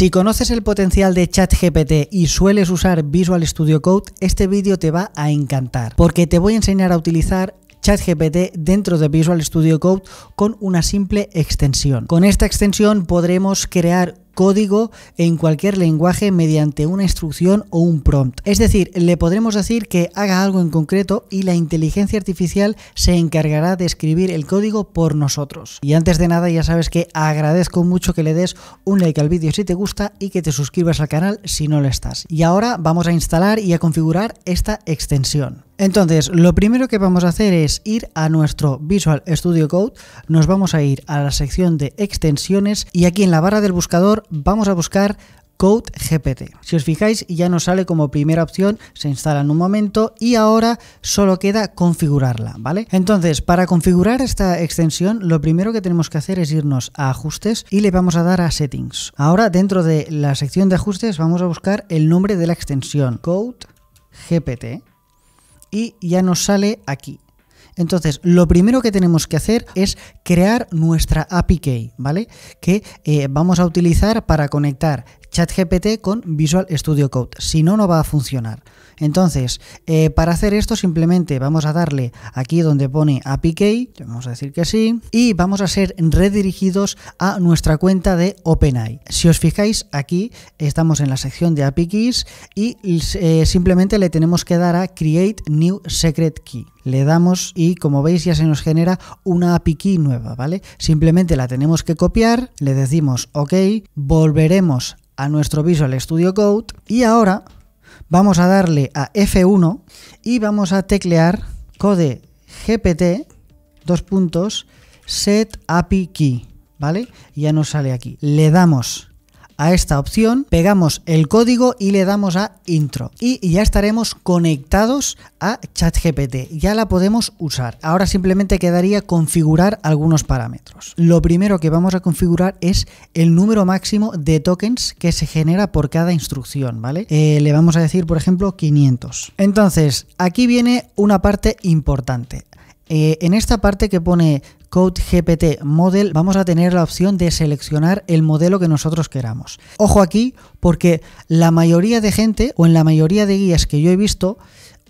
Si conoces el potencial de ChatGPT y sueles usar Visual Studio Code, este vídeo te va a encantar, porque te voy a enseñar a utilizar ChatGPT dentro de Visual Studio Code con una simple extensión. Con esta extensión podremos crear código en cualquier lenguaje mediante una instrucción o un prompt. Es decir, le podremos decir que haga algo en concreto y la inteligencia artificial se encargará de escribir el código por nosotros. Y antes de nada ya sabes que agradezco mucho que le des un like al vídeo si te gusta y que te suscribas al canal si no lo estás. Y ahora vamos a instalar y a configurar esta extensión. Entonces, lo primero que vamos a hacer es ir a nuestro Visual Studio Code, nos vamos a ir a la sección de extensiones y aquí en la barra del buscador vamos a buscar Code GPT. Si os fijáis, ya nos sale como primera opción, se instala en un momento y ahora solo queda configurarla, ¿vale? Entonces, para configurar esta extensión, lo primero que tenemos que hacer es irnos a ajustes y le vamos a dar a settings. Ahora, dentro de la sección de ajustes, vamos a buscar el nombre de la extensión, Code GPT y ya nos sale aquí. Entonces, lo primero que tenemos que hacer es crear nuestra API ¿vale? Que eh, vamos a utilizar para conectar GPT con Visual Studio Code. Si no, no va a funcionar. Entonces, eh, para hacer esto simplemente vamos a darle aquí donde pone API Key, vamos a decir que sí, y vamos a ser redirigidos a nuestra cuenta de OpenAI. Si os fijáis, aquí estamos en la sección de API Keys y eh, simplemente le tenemos que dar a Create New Secret Key. Le damos y como veis ya se nos genera una API Key nueva, ¿vale? Simplemente la tenemos que copiar, le decimos OK, volveremos a nuestro Visual Studio Code y ahora vamos a darle a F1 y vamos a teclear code gpt dos puntos set API key, ¿vale? Ya nos sale aquí. Le damos a esta opción, pegamos el código y le damos a intro. Y ya estaremos conectados a ChatGPT. Ya la podemos usar. Ahora simplemente quedaría configurar algunos parámetros. Lo primero que vamos a configurar es el número máximo de tokens que se genera por cada instrucción, ¿vale? Eh, le vamos a decir, por ejemplo, 500. Entonces, aquí viene una parte importante. Eh, en esta parte que pone Code GPT Model, vamos a tener la opción de seleccionar el modelo que nosotros queramos. Ojo aquí, porque la mayoría de gente, o en la mayoría de guías que yo he visto,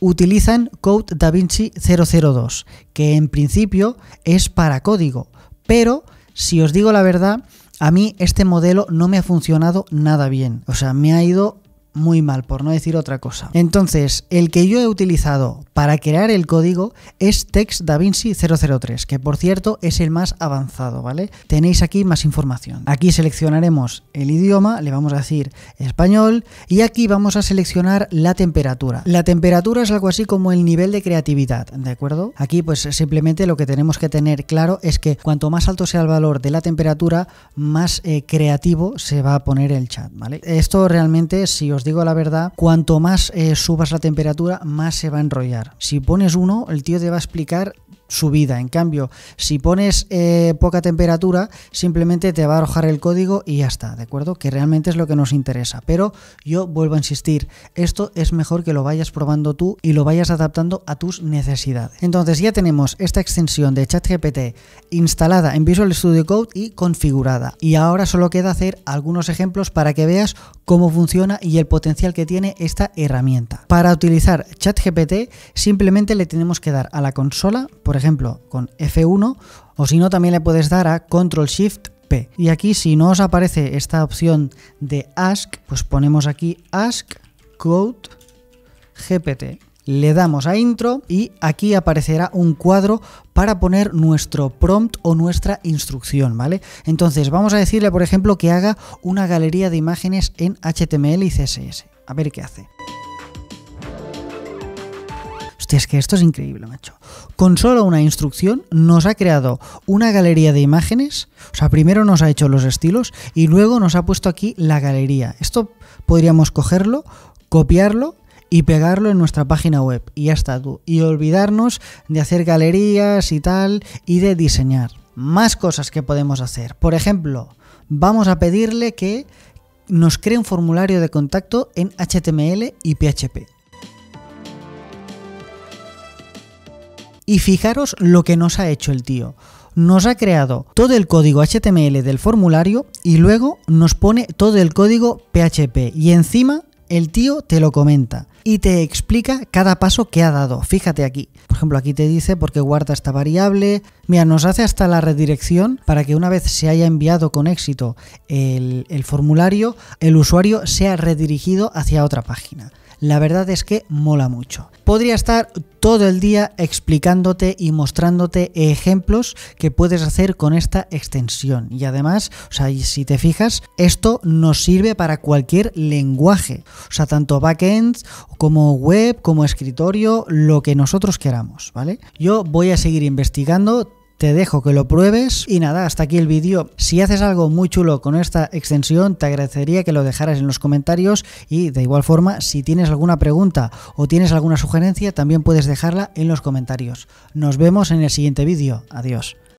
utilizan Code DaVinci 002, que en principio es para código, pero si os digo la verdad, a mí este modelo no me ha funcionado nada bien. O sea, me ha ido muy mal, por no decir otra cosa. Entonces, el que yo he utilizado para crear el código es Text DaVinci 003, que por cierto es el más avanzado, ¿vale? Tenéis aquí más información. Aquí seleccionaremos el idioma, le vamos a decir español, y aquí vamos a seleccionar la temperatura. La temperatura es algo así como el nivel de creatividad, ¿de acuerdo? Aquí pues simplemente lo que tenemos que tener claro es que cuanto más alto sea el valor de la temperatura, más eh, creativo se va a poner el chat, ¿vale? Esto realmente, si os os digo la verdad, cuanto más eh, subas la temperatura, más se va a enrollar. Si pones uno, el tío te va a explicar subida. En cambio, si pones eh, poca temperatura, simplemente te va a arrojar el código y ya está, ¿de acuerdo? Que realmente es lo que nos interesa. Pero yo vuelvo a insistir, esto es mejor que lo vayas probando tú y lo vayas adaptando a tus necesidades. Entonces ya tenemos esta extensión de ChatGPT instalada en Visual Studio Code y configurada. Y ahora solo queda hacer algunos ejemplos para que veas cómo funciona y el potencial que tiene esta herramienta. Para utilizar ChatGPT, simplemente le tenemos que dar a la consola, por ejemplo, ejemplo, con F1, o si no, también le puedes dar a Control Shift P. Y aquí, si no os aparece esta opción de Ask, pues ponemos aquí Ask Code GPT. Le damos a intro y aquí aparecerá un cuadro para poner nuestro prompt o nuestra instrucción, ¿vale? Entonces vamos a decirle, por ejemplo, que haga una galería de imágenes en HTML y CSS. A ver qué hace es que esto es increíble, macho. Con solo una instrucción nos ha creado una galería de imágenes. O sea, primero nos ha hecho los estilos y luego nos ha puesto aquí la galería. Esto podríamos cogerlo, copiarlo y pegarlo en nuestra página web. Y ya está tú. Y olvidarnos de hacer galerías y tal y de diseñar. Más cosas que podemos hacer. Por ejemplo, vamos a pedirle que nos cree un formulario de contacto en HTML y PHP. Y fijaros lo que nos ha hecho el tío. Nos ha creado todo el código HTML del formulario y luego nos pone todo el código PHP. Y encima el tío te lo comenta y te explica cada paso que ha dado. Fíjate aquí. Por ejemplo, aquí te dice por qué guarda esta variable. Mira, nos hace hasta la redirección para que una vez se haya enviado con éxito el, el formulario, el usuario sea redirigido hacia otra página la verdad es que mola mucho. Podría estar todo el día explicándote y mostrándote ejemplos que puedes hacer con esta extensión. Y además, si te fijas, esto nos sirve para cualquier lenguaje, o sea, tanto backend como web, como escritorio, lo que nosotros queramos, ¿vale? Yo voy a seguir investigando te dejo que lo pruebes y nada, hasta aquí el vídeo. Si haces algo muy chulo con esta extensión, te agradecería que lo dejaras en los comentarios y de igual forma, si tienes alguna pregunta o tienes alguna sugerencia, también puedes dejarla en los comentarios. Nos vemos en el siguiente vídeo. Adiós.